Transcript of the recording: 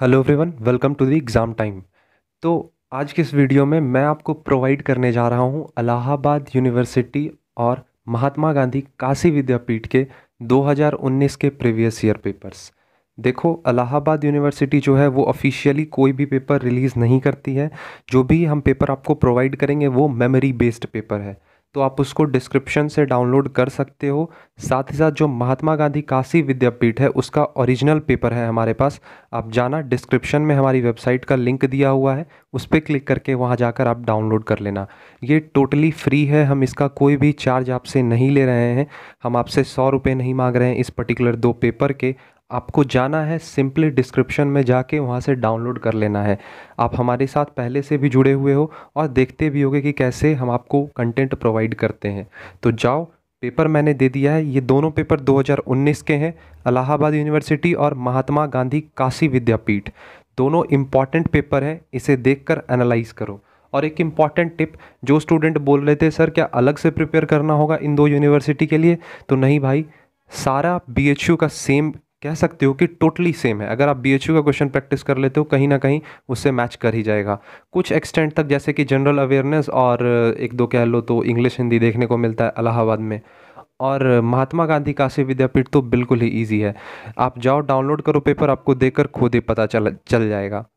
hello everyone welcome to the exam time तो आज के इस वीडियो में मैं आपको प्रोवाइड करने जा रहा हूं अलाहाबाद यूनिवर्सिटी और महात्मा गांधी काशी विद्यापीठ के 2019 के प्रीवियस ईयर पेपर्स देखो अलाहाबाद यूनिवर्सिटी जो है वो ऑफिशियली कोई भी पेपर रिलीज़ नहीं करती है जो भी हम पेपर आपको प्रोवाइड करेंगे वो मेमोरी बेस्ड पेपर है तो आप उसको डिस्क्रिप्शन से डाउनलोड कर सकते हो साथ ही साथ जो महात्मा गांधी काशी विद्यापीठ है उसका ओरिजिनल पेपर है हमारे पास आप जाना डिस्क्रिप्शन में हमारी वेबसाइट का लिंक दिया हुआ है उस पर क्लिक करके वहाँ जाकर आप डाउनलोड कर लेना ये टोटली फ्री है हम इसका कोई भी चार्ज आपसे नहीं ले रहे हैं हम आपसे सौ रुपये नहीं मांग रहे हैं इस पर्टिकुलर दो पेपर के आपको जाना है सिंपली डिस्क्रिप्शन में जाके वहाँ से डाउनलोड कर लेना है आप हमारे साथ पहले से भी जुड़े हुए हो और देखते भी होगे कि कैसे हम आपको कंटेंट प्रोवाइड करते हैं तो जाओ पेपर मैंने दे दिया है ये दोनों पेपर 2019 के हैं अलाहाबाद यूनिवर्सिटी और महात्मा गांधी काशी विद्यापीठ दोनों इम्पॉर्टेंट पेपर हैं इसे कर एनालाइज करो और एक इम्पॉर्टेंट टिप जो स्टूडेंट बोल रहे थे सर क्या अलग से प्रिपेयर करना होगा इन दो यूनिवर्सिटी के लिए तो नहीं भाई सारा बी का सेम कह सकते हो कि टोटली सेम है अगर आप बी का क्वेश्चन प्रैक्टिस कर लेते हो कहीं ना कहीं उससे मैच कर ही जाएगा कुछ एक्सटेंट तक जैसे कि जनरल अवेयरनेस और एक दो कह लो तो इंग्लिश हिंदी देखने को मिलता है अलाहाबाद में और महात्मा गांधी काशी विद्यापीठ तो बिल्कुल ही ईजी है आप जाओ डाउनलोड करो पेपर आपको देकर खुद ही पता चल चल जाएगा